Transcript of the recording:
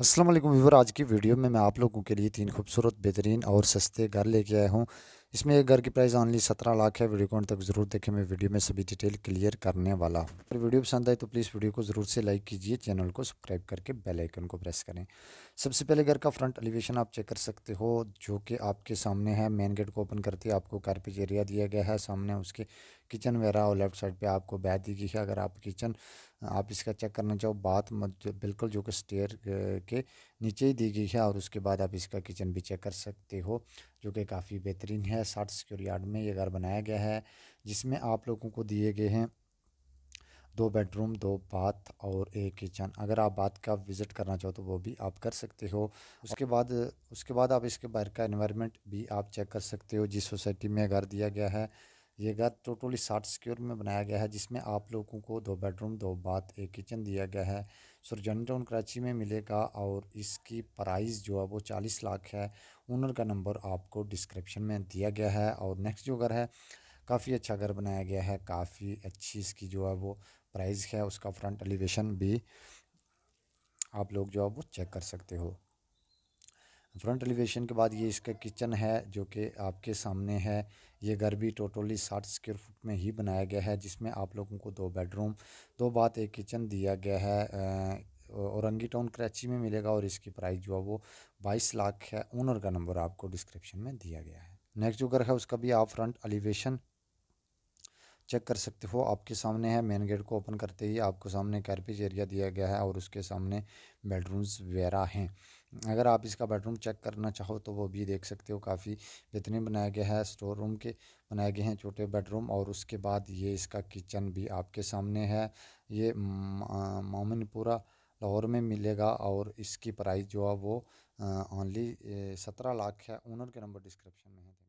असलम व्यवर आज की वीडियो में मैं आप लोगों के लिए तीन खूबसूरत बेहतरीन और सस्ते घर लेके आया हूँ इसमें एक घर की प्राइस ऑनली सत्रह लाख है वीडियो को तक जरूर देखें मैं वीडियो में सभी डिटेल क्लियर करने वाला हूँ अगर वीडियो पसंद आए तो प्लीज़ वीडियो को जरूर से लाइक कीजिए चैनल को सब्सक्राइब करके बेल आइकन को प्रेस करें सबसे पहले घर का फ्रंट एलिवेशन आप चेक कर सकते हो जो कि आपके सामने है मेन गेट को ओपन करते आपको कारपेज एरिया दिया गया है सामने उसके किचन वगैरह और लेफ्ट साइड पर आपको बैथ दी गई है अगर आप किचन आप इसका चेक करना चाहो बात बिल्कुल जो कि स्टेयर के नीचे ही दी गई है और उसके बाद आप इसका किचन भी चेक कर सकते हो जो कि काफ़ी बेहतरीन है है साठ सिक्योर यार्ड में ये घर बनाया गया है जिसमें आप लोगों को दिए गए हैं दो बेडरूम दो बाथ और एक किचन अगर आप बाथ का विज़िट करना चाहो तो वो भी आप कर सकते हो उसके बाद उसके बाद आप इसके बाहर का इन्वायरमेंट भी आप चेक कर सकते हो जिस सोसाइटी में घर दिया गया है ये घर टोटली साठ सिक्योर में बनाया गया है जिसमें आप लोगों को दो बेडरूम दो बाथ एक किचन दिया गया है सुरजन टाउन कराची में मिलेगा और इसकी प्राइस जो है वो चालीस लाख है ओनर का नंबर आपको डिस्क्रिप्शन में दिया गया है और नेक्स्ट जो घर है काफ़ी अच्छा घर बनाया गया है काफ़ी अच्छी इसकी जो है वो प्राइस है उसका फ्रंट एलिवेशन भी आप लोग जो है वो चेक कर सकते हो फ्रंट एलिवेशन के बाद ये इसका किचन है जो कि आपके सामने है ये घर भी टोटली साठ स्क्वेयर फुट में ही बनाया गया है जिसमें आप लोगों को दो बेडरूम दो बात एक किचन दिया गया है औरंगी टाउन कराची में मिलेगा और इसकी प्राइस जो है वो बाईस लाख है ओनर का नंबर आपको डिस्क्रिप्शन में दिया गया है नेक्स्ट जो घर है उसका भी आप फ्रंट एलिवेशन चेक कर सकते हो आपके सामने है मेन गेट को ओपन करते ही आपको सामने कैरपेज एरिया दिया गया है और उसके सामने बेडरूम्स वगैरह हैं अगर आप इसका बेडरूम चेक करना चाहो तो वो भी देख सकते हो काफ़ी बेहतरीन बनाया गया है स्टोर रूम के बनाए गए हैं छोटे बेडरूम और उसके बाद ये इसका किचन भी आपके सामने है ये मोमिनपुरा लाहौर में मिलेगा और इसकी प्राइस जो है वो ओनली सत्रह लाख है ओनर के नंबर डिस्क्रिप्शन में है